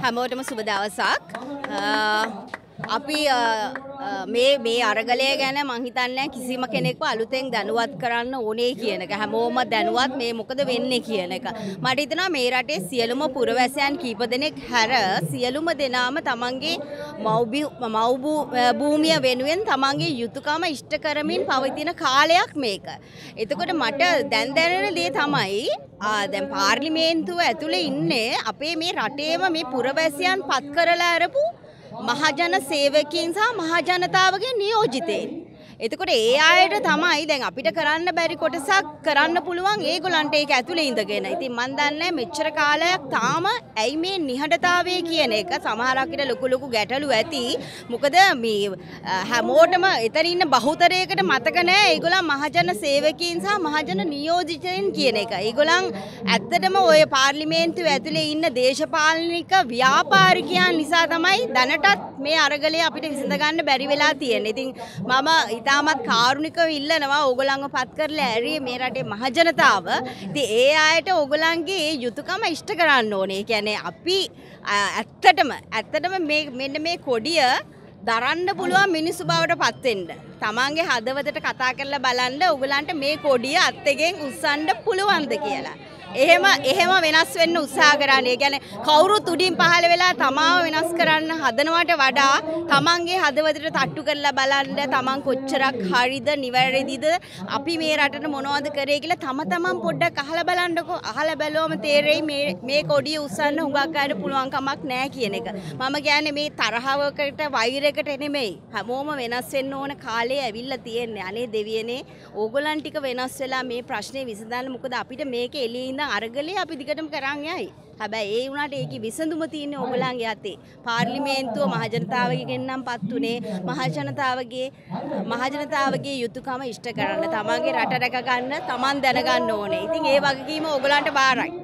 හැමෝටම සුබ දවසක් අපි මේ මේ අරගලය ගැන මංහිතන්නෑ කිසිම කෙනෙක්ව අලුතෙන් දැනුවත් කරන්න ඕනේ කියන එක හැමෝම දැනුවත් මේ මොකද වෙන්නේ කියන එක. මට හිතනවා මේ රටේ සියලුම පුරවැසයන් කීප දෙනෙක් හැර සියලුම දෙනාම තමන්ගේ මව්බි මව් භූමිය වෙනුවෙන් තමන්ගේ යුතුයකම ඉෂ්ට කරමින් පවතින කාලයක් මේක. එතකොට මට දැන් දැනෙන දේ තමයි දැන් පාර්ලිමේන්තුව ඇතුලේ ඉන්නේ අපේ මේ රටේම මේ පුරවැසියන් පත් කරලා අරපු මහජන සේවකයන් සහ මහජනතාවගේ නියෝජිතයින්. එතකොට ඒ අයට තමයි දැන් අපිට කරන්න බැරි කොටසක් කරන්න පුළුවන් ඒගොල්ලන්ට ඒක ඇතුලේ ඉඳගෙන. ඉතින් මම දන්නේ මෙච්චර කාලයක් තාම ඇයි මේ නිහඬතාවය කියන එක සමහරක් විට ලොකු ලොකු ගැටලු ඇති. මොකද මේ හැමෝටම එතන ඉන්න බහුතරයකට මතක නෑ ඒගොල්ලන් මහජන සේවකයන් සහ මහජන නියෝජිතයන් කියන එක. ඒගොල්ලන් ඇත්තටම ওই පාර්ලිමේන්තුව ඇතුලේ ඉන්න දේශපාලනික ව්‍යාපාරිකයන් නිසා තමයි දැනටත් මේ අරගලය අපිට විසඳ ගන්න බැරි වෙලා තියෙන්නේ. ඉතින් මම ඉතාමත් කාරුණිකව ඉල්ලනවා ඕගොල්ලන්ව පත් කරලා ඇරියේ මේ රටේ මහජනතාව. ඉතින් ඒ අයට ඕගොල්ලන්ගේ ඒ යුතුයකම ඉෂ්ට කරන්න ඕනේ. කියන්නේ අපි ඇත්තටම ඇත්තටම මේ මෙන්න මේ කොඩිය දරන්න පුළුවන් මිනිස්සු බවට පත්වෙන්න. තමන්ගේ හදවතට කතා කරලා බලන්න ඔගලන්ට මේ කොඩිය අත්තගෙන් උස්සන්න පුළුවන්ද කියලා. එහෙම එහෙම වෙනස් වෙන්න උත්සාහ කරන්නේ. ඒ කියන්නේ කවුරුත් උඩින් පහළ වෙලා තමාව වෙනස් කරන්න හදනවට වඩා තමන්ගේ හදවතට තට්ටු කරලා බලන්න තමන් කොච්චරක් හරිද නිවැරදිද අපි මේ රටට මොනවද කරේ කියලා තම තමන් පොඩ්ඩක් අහලා බලන්නකෝ. අහලා බැලුවම තේරෙයි මේ මේ කොඩිය උස්සන්න හුඟක් අයට පුළුවන් කමක් නැහැ කියන එක. මම කියන්නේ මේ තරහවකට වෛරයකට නෙමෙයි. හැමෝම වෙනස් වෙන්න ඕන කාලේ ඇවිල්ලා තියෙන්නේ. අනේ දෙවියනේ ඕගොල්ලන් ටික වෙනස් වෙලා මේ ප්‍රශ්නේ විසඳන්න මොකද අපිට මේක එළියේ හින්දා අරගලේ අපි දිගටම කරන් යයි. හැබැයි ඒ වුණාට ඒකේ විසඳුම තියෙන්නේ ඔයගලන්ගේ අතේ. පාර්ලිමේන්තුව මහජනතාවගෙන් නම් පත් උනේ මහජනතාවගේ මහජනතාවගේ යුතුයකම ඉෂ්ට කරන්න. තමන්ගේ රට රැක ගන්න, තමන් දැනගන්න ඕනේ. ඉතින් ඒ වගකීම ඔයගලන්ට බාරයි.